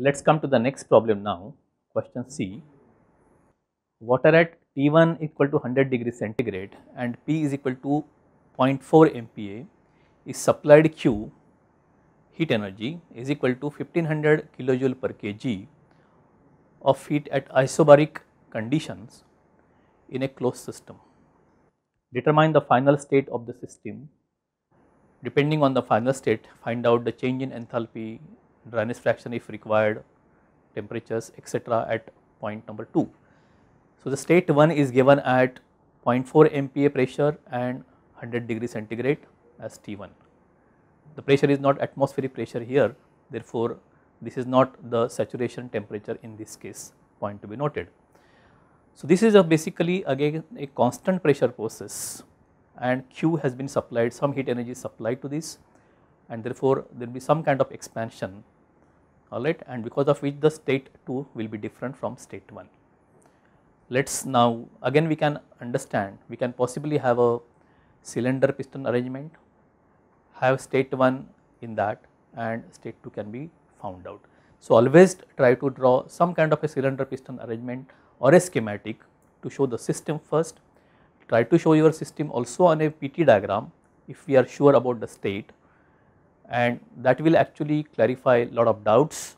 Let us come to the next problem now, question C. Water at T1 equal to 100 degree centigrade and P is equal to 0.4 MPa is supplied Q heat energy is equal to 1500 kilojoule per kg of heat at isobaric conditions in a closed system. Determine the final state of the system. Depending on the final state, find out the change in enthalpy dryness fraction if required, temperatures etc. at point number 2. So, the state 1 is given at 0.4 MPa pressure and 100 degree centigrade as T1. The pressure is not atmospheric pressure here therefore, this is not the saturation temperature in this case point to be noted. So, this is a basically again a constant pressure process and Q has been supplied some heat energy supplied to this and therefore, there will be some kind of expansion alright and because of which the state 2 will be different from state 1. Let us now again we can understand we can possibly have a cylinder piston arrangement have state 1 in that and state 2 can be found out. So, always try to draw some kind of a cylinder piston arrangement or a schematic to show the system first. Try to show your system also on a PT diagram if we are sure about the state and that will actually clarify a lot of doubts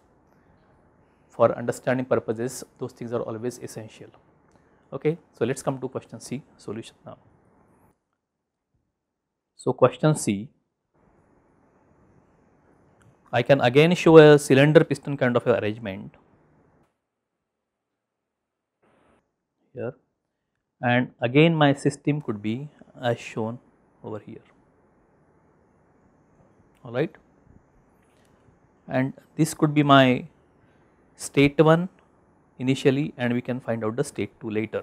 for understanding purposes those things are always essential okay. So let us come to question C solution now. So question C I can again show a cylinder piston kind of arrangement here and again my system could be as shown over here alright. And this could be my state 1 initially and we can find out the state 2 later.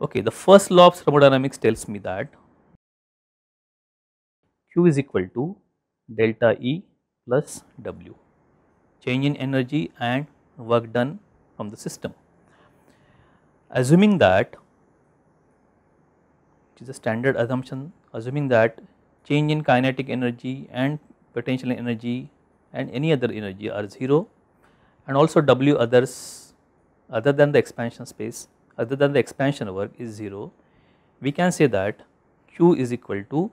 Okay, the first law of thermodynamics tells me that Q is equal to delta E plus W, change in energy and work done from the system. Assuming that, which is a standard assumption, assuming that change in kinetic energy and potential energy and any other energy are 0 and also W others other than the expansion space other than the expansion work is 0. We can say that Q is equal to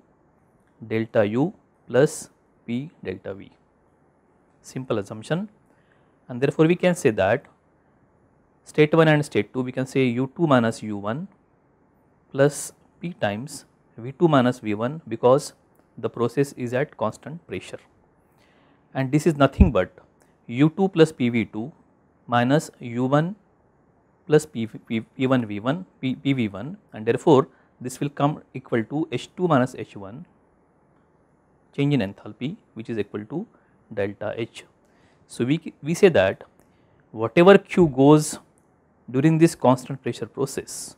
delta U plus P delta V simple assumption and therefore we can say that state 1 and state 2 we can say u2 minus u1 plus p times v2 minus v1 because the process is at constant pressure and this is nothing but u2 plus pv2 minus u1 plus p1 v1 pv1 and therefore this will come equal to h2 minus h1 change in enthalpy which is equal to delta h. So, we, we say that whatever q goes during this constant pressure process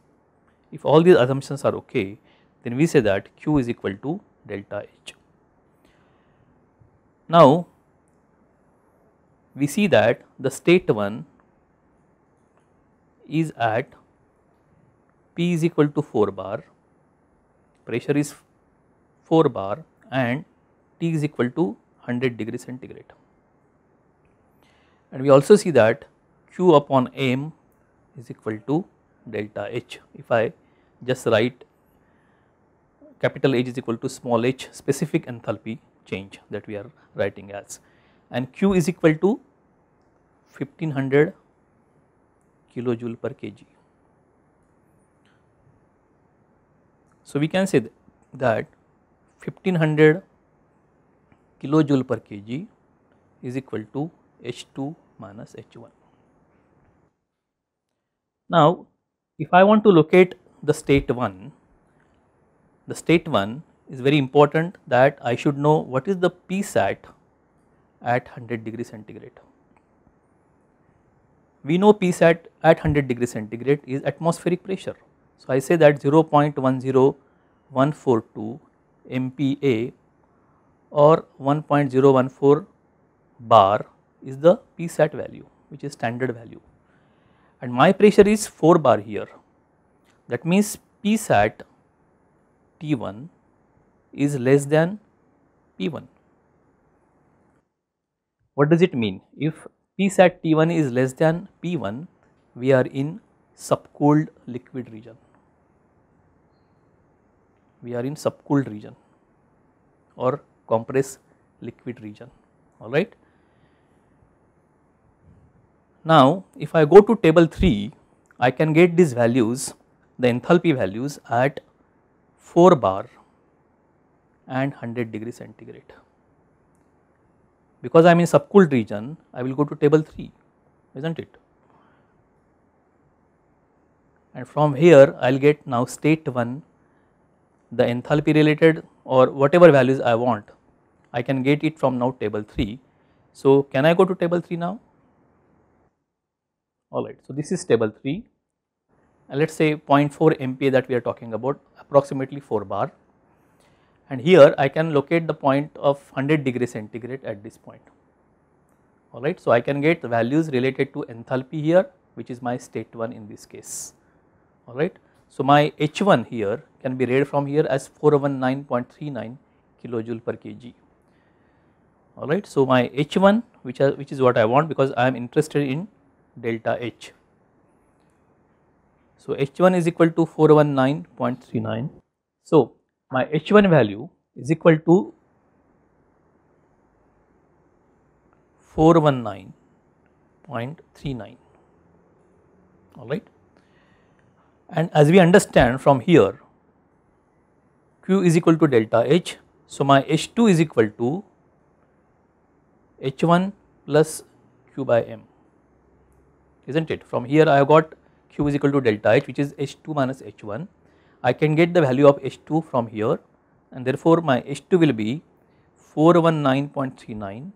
if all these assumptions are okay then we say that q is equal to delta H. Now, we see that the state 1 is at P is equal to 4 bar, pressure is 4 bar and T is equal to 100 degree centigrade. And we also see that Q upon M is equal to delta H. If I just write capital H is equal to small h specific enthalpy change that we are writing as and Q is equal to 1500 kilojoule per kg. So, we can say that 1500 kilojoule per kg is equal to H2 minus H1. Now, if I want to locate the state 1 the state 1 is very important that I should know what is the Psat at 100 degree centigrade. We know Psat at 100 degree centigrade is atmospheric pressure. So, I say that 0.10142 MPa or 1.014 bar is the Psat value which is standard value and my pressure is 4 bar here. That means Psat T1 is less than P1. What does it mean? If Psat T1 is less than P1, we are in subcooled liquid region. We are in subcooled region or compressed liquid region, alright. Now, if I go to table 3, I can get these values, the enthalpy values at 4 bar and 100 degree centigrade. Because I am in subcooled region, I will go to table 3, is not it? And from here, I will get now state 1, the enthalpy related or whatever values I want, I can get it from now table 3. So, can I go to table 3 now? Alright, so this is table 3 and let us say 0.4 MPa that we are talking about approximately 4 bar and here I can locate the point of 100 degree centigrade at this point alright. So, I can get the values related to enthalpy here which is my state 1 in this case alright. So, my H1 here can be read from here as 419.39 kilojoule per kg alright. So, my H1 which, are, which is what I want because I am interested in delta H so, H1 is equal to 419.39. So, my H1 value is equal to 419.39 alright. And as we understand from here Q is equal to delta H. So, my H2 is equal to H1 plus Q by M is not it from here I have got Q is equal to delta H which is H2 minus H1. I can get the value of H2 from here and therefore my H2 will be 419.39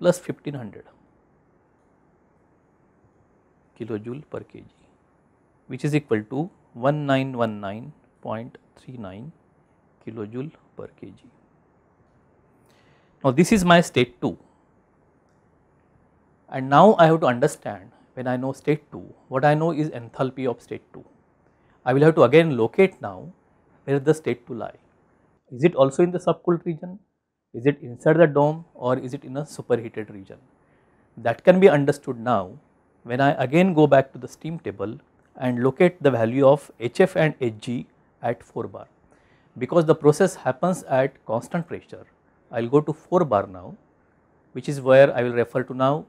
plus 1500 kilojoule per kg which is equal to 1919.39 kilojoule per kg. Now this is my state 2 and now I have to understand when I know state 2, what I know is enthalpy of state 2. I will have to again locate now where the state 2 lie. Is it also in the subcooled region? Is it inside the dome or is it in a superheated region? That can be understood now when I again go back to the steam table and locate the value of HF and HG at 4 bar. Because the process happens at constant pressure, I will go to 4 bar now which is where I will refer to now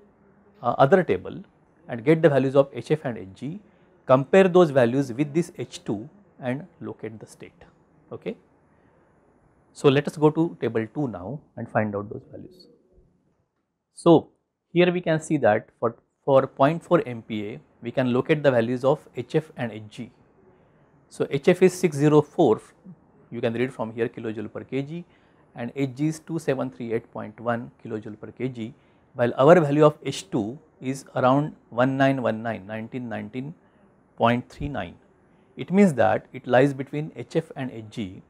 uh, other table and get the values of HF and HG, compare those values with this H2 and locate the state. Okay. So, let us go to table 2 now and find out those values. So, here we can see that for, for 0.4 MPa, we can locate the values of HF and HG. So, HF is 604, you can read from here kilojoule per kg and HG is 2738.1 kilojoule per kg, while our value of H2 is around 1919, 1919.39. It means that it lies between HF and HG.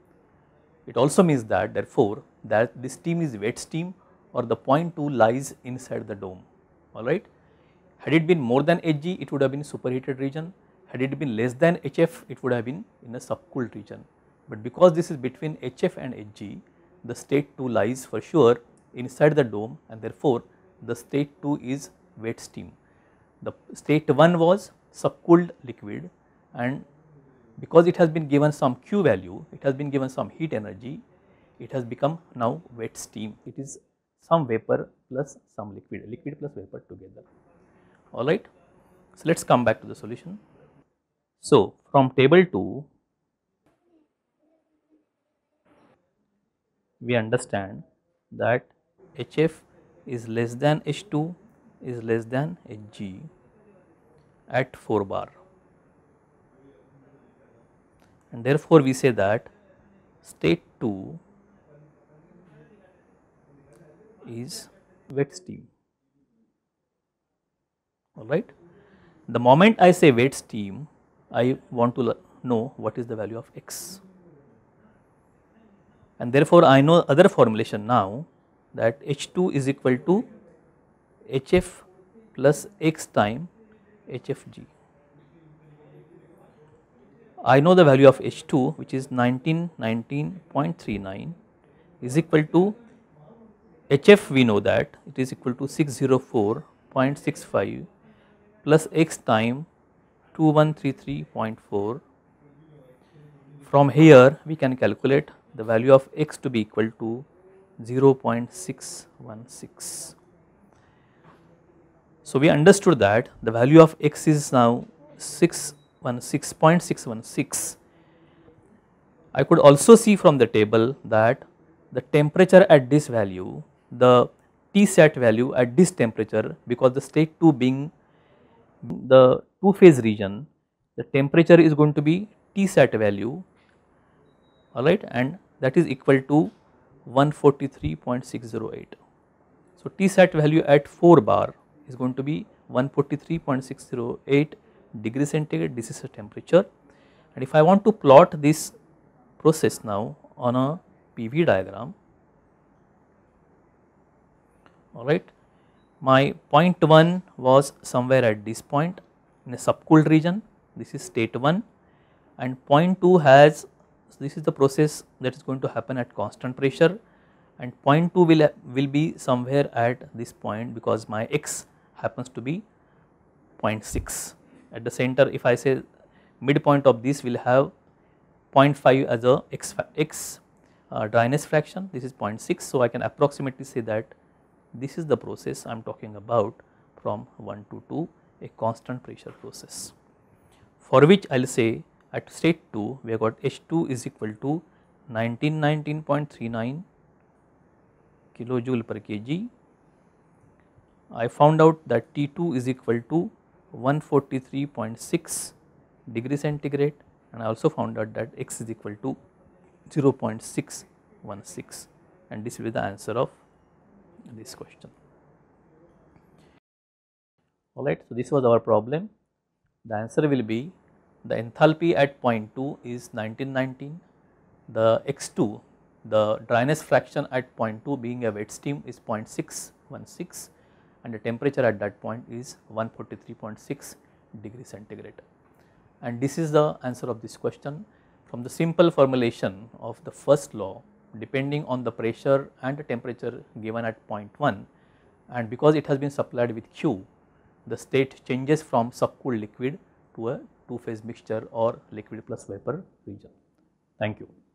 It also means that therefore that this steam is wet steam or the point 2 lies inside the dome, alright. Had it been more than HG, it would have been superheated region. Had it been less than HF, it would have been in a subcooled region. But because this is between HF and HG, the state 2 lies for sure inside the dome and therefore the state 2 is wet steam. The state 1 was subcooled liquid and because it has been given some Q value, it has been given some heat energy, it has become now wet steam. It is some vapor plus some liquid, liquid plus vapor together, alright. So, let us come back to the solution. So, from table 2, we understand that HF is less than H2 is less than Hg at 4 bar and therefore we say that state 2 is wet steam alright. The moment I say wet steam I want to know what is the value of x and therefore I know other formulation now that H2 is equal to HF plus x time HFG. I know the value of H2 which is 1919.39 is equal to HF we know that it is equal to 604.65 plus x time 2133.4. From here we can calculate the value of x to be equal to 0.616. So we understood that the value of x is now 616.616. I could also see from the table that the temperature at this value, the T set value at this temperature because the state 2 being the two phase region, the temperature is going to be T set value alright and that is equal to 143.608. So T set value at 4 bar is going to be 143.608 degree centigrade this is the temperature and if I want to plot this process now on a PV diagram alright. My point 1 was somewhere at this point in a subcooled region this is state 1 and point 2 has so this is the process that is going to happen at constant pressure and point 2 will, will be somewhere at this point because my x happens to be 0.6. At the center if I say midpoint of this will have 0.5 as a x, x uh, dryness fraction this is 0.6. So, I can approximately say that this is the process I am talking about from 1 to 2 a constant pressure process for which I will say at state 2 we have got H2 is equal to 1919.39 kilojoule per kg I found out that T2 is equal to 143.6 degree centigrade and I also found out that x is equal to 0 0.616 and this will be the answer of this question. Alright, so this was our problem. The answer will be the enthalpy at point 2 is 1919, the x2, the dryness fraction at point 2 being a wet steam is 0.616 and the temperature at that point is 143.6 degree centigrade. And this is the answer of this question from the simple formulation of the first law depending on the pressure and the temperature given at point 1 and because it has been supplied with Q, the state changes from subcooled liquid to a two phase mixture or liquid plus vapor region. Thank you.